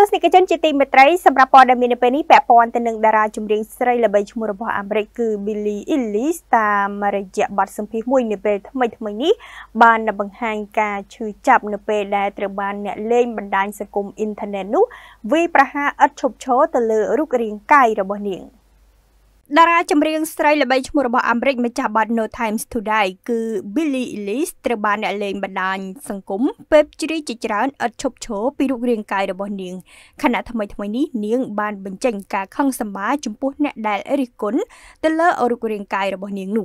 ទស្សនិកជនជាទីមេត្រីសម្រាប់ព័ត៌មាននៅពេលនេះពាក់ព័ន្ធទៅនឹងតារាចម្រៀងស្រីល្បីឈ្មោះរបស់អាមេរិកគឺ Billie Eilish តាមរយៈបទសម្ភាសន៍មួយនៅពេលថ្មីថ្មីនេះបានបង្ហាញការឈឺចាប់នៅពេលដែលត្រូវបានអ្នកលេងបណ្ដាញសង្គមអ៊ីនធឺណិតនោះវាយប្រហារឥតឈប់ឈរទៅលើរូបរាងកាយរបស់នាង។តារាចម្រៀងស្រីល្បីឈ្មោះរបស់អាមេរិកម្ចាស់បទ No Times to Die គឺ Billie Eilish ត្រូវបានអ្នកលេងបណ្ដាញសង្គមពេបជ្រីជាច្រើនឥតឈប់ឈរពីរូបរាងកាយរបស់នាងខណៈថ្មីថ្មីនេះនាងបាន បញ្ចេញការខឹងសម្បារចំពោះអ្នកដែលរិះគន់ទៅលើរូបរាងកាយរបស់នាងនោះ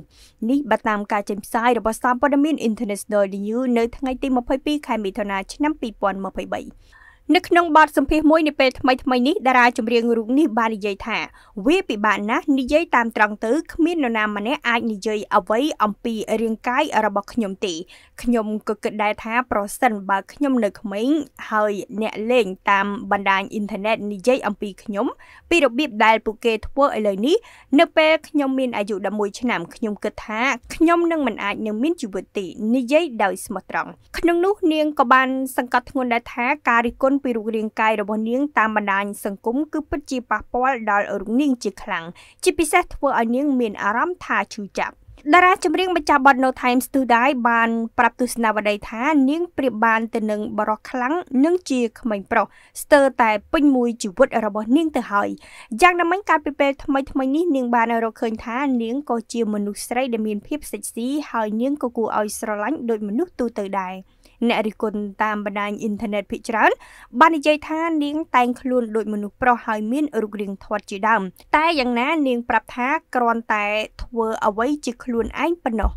នេះបើតាមការចេញផ្សាយរបស់សារព័ត៌មាន International News នៅថ្ងៃទី22ខែមិថុនាឆ្នាំ2023នៅក្នុងបទសម្ភាសន៍មួយនាពេលថ្មីថ្មីនេះតារាចម្រៀងរូបនេះបាននិយាយថាវាពិបាកណាស់និយាយតាមត្រង់ទៅគ្មាននរណាម្នាក់អាចនិយាយអ្វីអំពីរាងកាយរបស់ខ្ញុំទេខ្ញុំក៏គិតដែរថាប្រសិនបើខ្ញុំនៅក្មេងហើយអ្នកលេងតាមបណ្ដាញអ៊ីនធឺណិតនិយាយអំពីខ្ញុំពីរបៀបដែលពួកគេធ្វើឥឡូវនេះនៅពេលខ្ញុំមានអាយុ11ឆ្នាំខ្ញុំគិតថាខ្ញុំនឹងមិនអាចនឹងមានជីវិតទេនិយាយដោយស្មោះត្រង់ក្នុងនោះនាងក៏បានសង្កត់ធ្ងន់ដែរថាការរិះគន់ពីរូបរាងកាយរបស់នាងតាមបណ្ដាញសង្គមគឺពិតជាប៉ះពាល់ដល់រូបនាងជាខ្លាំងជាពិសេសធ្វើឲ្យនាងមានអារម្មណ៍ថាឈឺចាប់តារាចម្រៀងម្ចាស់បទ No Time to Die បានប្រាប់ទស្សនាវដ្តីថានាងប្រៀបបានទៅនឹងបរោះខ្លាំងនិងជាក្មេងប្រុសស្ទើរតែពេញមួយជីវិតរបស់នាងទៅហើយយ៉ាងណាមិញកាលពីពេលថ្មីថ្មីនេះនាង បាន រកឃើញថា នាងក៏ជាមនុស្សស្រីដែលមានភាពសិចស៊ីហើយនាងក៏គួរឲ្យស្រឡាញ់ដូចមនុស្សទូទៅដែរអ្នករិះគន់តាមបណ្ដាញអ៊ីនធឺណិតភាគច្រើនបាននិយាយថានាងតែងខ្លួនដូចមនុស្សប្រុសហើយមានរូបរាងធាត់ជាដើមតែយ៉ាងណានាងប្រាប់ថាគ្រាន់តែធ្វើអ្វីជាខ្លួនឯងប៉ុណ្ណោះ